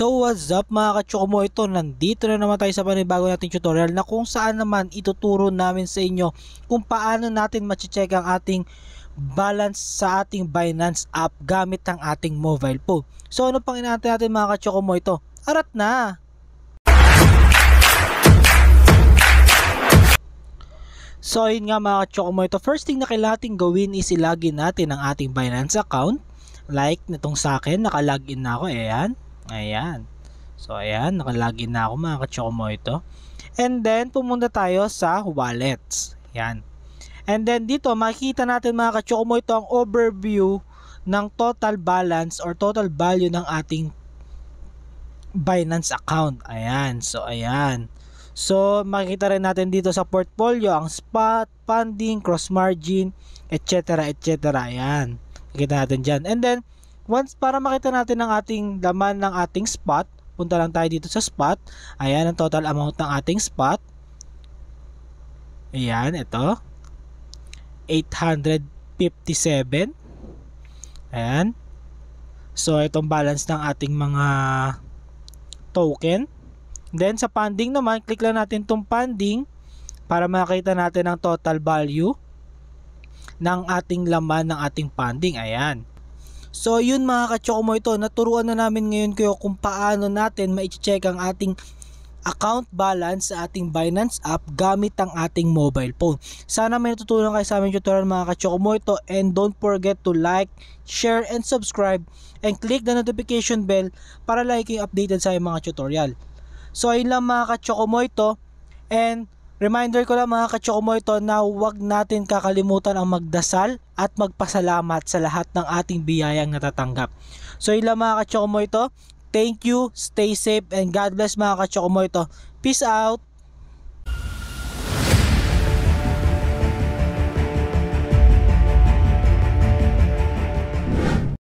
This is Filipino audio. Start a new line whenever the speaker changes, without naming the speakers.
So what's up mga kachokomo ito nandito na naman tayo sa panibago nating tutorial na kung saan naman ituturo namin sa inyo kung paano natin machecheck ang ating balance sa ating Binance app gamit ang ating mobile phone. So ano pang inaantay natin mga kachokomo ito? Arat na! So ayun nga mga kachokomo ito, first thing na kailangan gawin is ilagin natin ang ating Binance account. Like nitong sa akin, nakalagin na ako, ayan. Ayan. So, ayan. Nakalagi na ako mga kachomo ito. And then, pumunta tayo sa wallets. Yan. And then, dito makikita natin mga kachomo ito ang overview ng total balance or total value ng ating Binance account. Ayan. So, ayan. So, makikita rin natin dito sa portfolio ang spot, funding, cross margin, etc. etc. Ayan. Makikita natin dyan. And then, once para makita natin ang ating laman ng ating spot, punta lang tayo dito sa spot. Ayan ang total amount ng ating spot. Ayan, ito. 857. Ayan. So, itong balance ng ating mga token. Then, sa funding naman, click lang natin itong funding para makita natin ang total value ng ating laman ng ating funding. Ayan. So yun mga kachokomo ito, naturuan na namin ngayon kayo kung paano natin maiche check ang ating account balance sa ating Binance app gamit ang ating mobile phone. Sana may natutunan kayo sa aming tutorial mga kachokomo ito and don't forget to like, share, and subscribe and click the notification bell para lagi kayong updated sa mga tutorial. So ayun lang mga kachokomo ito and Reminder ko lang mga kachokomo ito na huwag natin kakalimutan ang magdasal at magpasalamat sa lahat ng ating biyayang natatanggap. So yun lang mga kachokomo ito. Thank you, stay safe, and God bless mga kachokomo ito. Peace out!